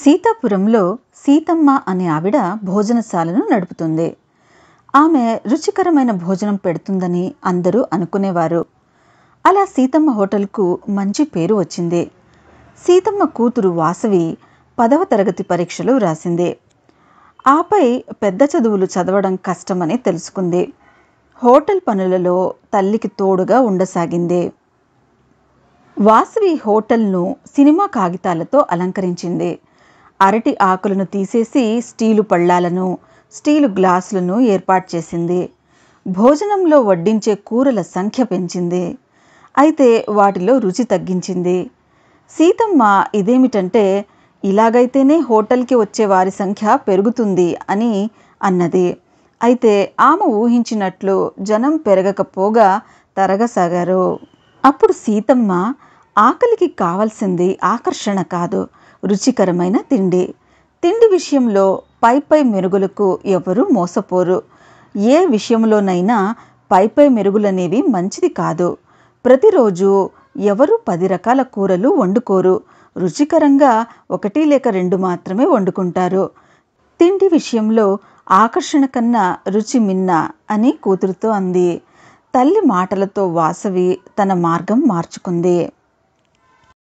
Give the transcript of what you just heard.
సీతాపురంలో సీతమ్మ అనే ఆవిడ భోజనశాలను నడుపుతుంది ఆమె రుచికరమైన భోజనం పెడుతుందని అందరూ అనుకునేవారు అలా సీతమ్మ హోటల్కు మంచి పేరు వచ్చింది సీతమ్మ కూతురు వాసవి పదవ తరగతి పరీక్షలు వ్రాసింది ఆపై పెద్ద చదువులు చదవడం కష్టమని తెలుసుకుంది హోటల్ పనులలో తల్లికి తోడుగా ఉండసాగింది వాసవి హోటల్ను సినిమా కాగితాలతో అలంకరించింది అరటి ఆకులను తీసేసి స్టీలు పళ్ళాలను స్టీలు గ్లాసులను ఏర్పాటు చేసింది భోజనంలో వడ్డించే కూరల సంఖ్య పెంచింది అయితే వాటిలో రుచి తగ్గించింది సీతమ్మ ఇదేమిటంటే ఇలాగైతేనే హోటల్కి వచ్చే వారి సంఖ్య పెరుగుతుంది అని అన్నది అయితే ఆమె ఊహించినట్లు జనం పెరగకపోగా తరగసాగారు అప్పుడు సీతమ్మ ఆకలికి కావాల్సింది ఆకర్షణ కాదు రుచికరమైన తిండి తిండి విషయంలో పై పై మెరుగులకు ఎవరూ మోసపోరు ఏ విషయంలోనైనా పై పై మెరుగులనేవి మంచిది కాదు ప్రతిరోజు ఎవరు పది రకాల కూరలు వండుకోరు రుచికరంగా ఒకటి లేక రెండు మాత్రమే వండుకుంటారు తిండి విషయంలో ఆకర్షణ కన్నా రుచి మిన్న అని కూతురుతో అంది తల్లి మాటలతో వాసవి తన మార్గం మార్చుకుంది